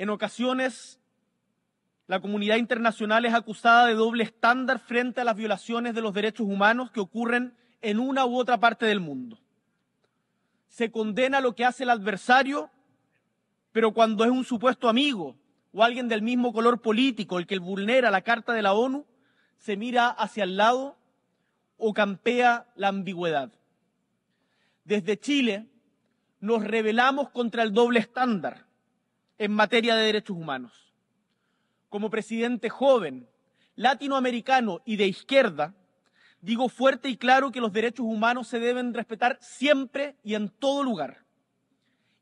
En ocasiones, la comunidad internacional es acusada de doble estándar frente a las violaciones de los derechos humanos que ocurren en una u otra parte del mundo. Se condena lo que hace el adversario, pero cuando es un supuesto amigo o alguien del mismo color político el que vulnera la Carta de la ONU, se mira hacia el lado o campea la ambigüedad. Desde Chile nos rebelamos contra el doble estándar en materia de derechos humanos. Como presidente joven, latinoamericano y de izquierda, digo fuerte y claro que los derechos humanos se deben respetar siempre y en todo lugar.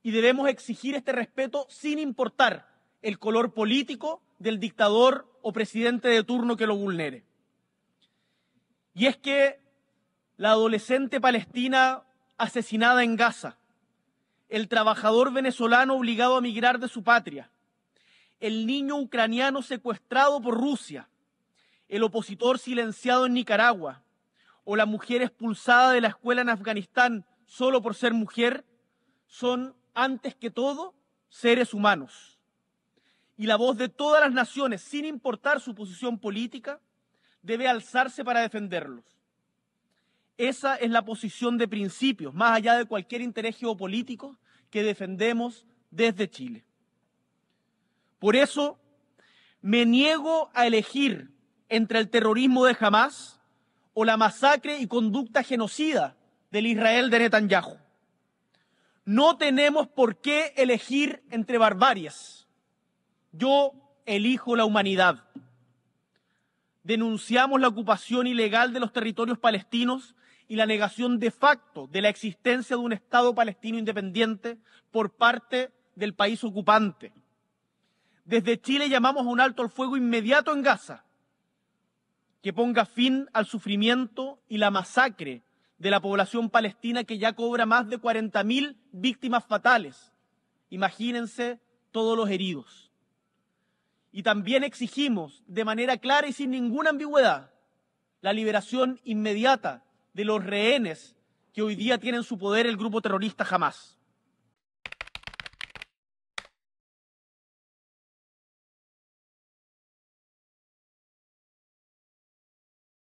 Y debemos exigir este respeto sin importar el color político del dictador o presidente de turno que lo vulnere. Y es que la adolescente palestina asesinada en Gaza, el trabajador venezolano obligado a migrar de su patria, el niño ucraniano secuestrado por Rusia, el opositor silenciado en Nicaragua o la mujer expulsada de la escuela en Afganistán solo por ser mujer, son antes que todo seres humanos. Y la voz de todas las naciones, sin importar su posición política, debe alzarse para defenderlos. Esa es la posición de principios, más allá de cualquier interés geopolítico que defendemos desde Chile. Por eso me niego a elegir entre el terrorismo de Hamas o la masacre y conducta genocida del Israel de Netanyahu. No tenemos por qué elegir entre barbarias. Yo elijo la humanidad. Denunciamos la ocupación ilegal de los territorios palestinos y la negación de facto de la existencia de un Estado palestino independiente por parte del país ocupante. Desde Chile llamamos a un alto al fuego inmediato en Gaza, que ponga fin al sufrimiento y la masacre de la población palestina que ya cobra más de 40.000 víctimas fatales. Imagínense todos los heridos. Y también exigimos de manera clara y sin ninguna ambigüedad la liberación inmediata de los rehenes que hoy día tienen en su poder el grupo terrorista jamás.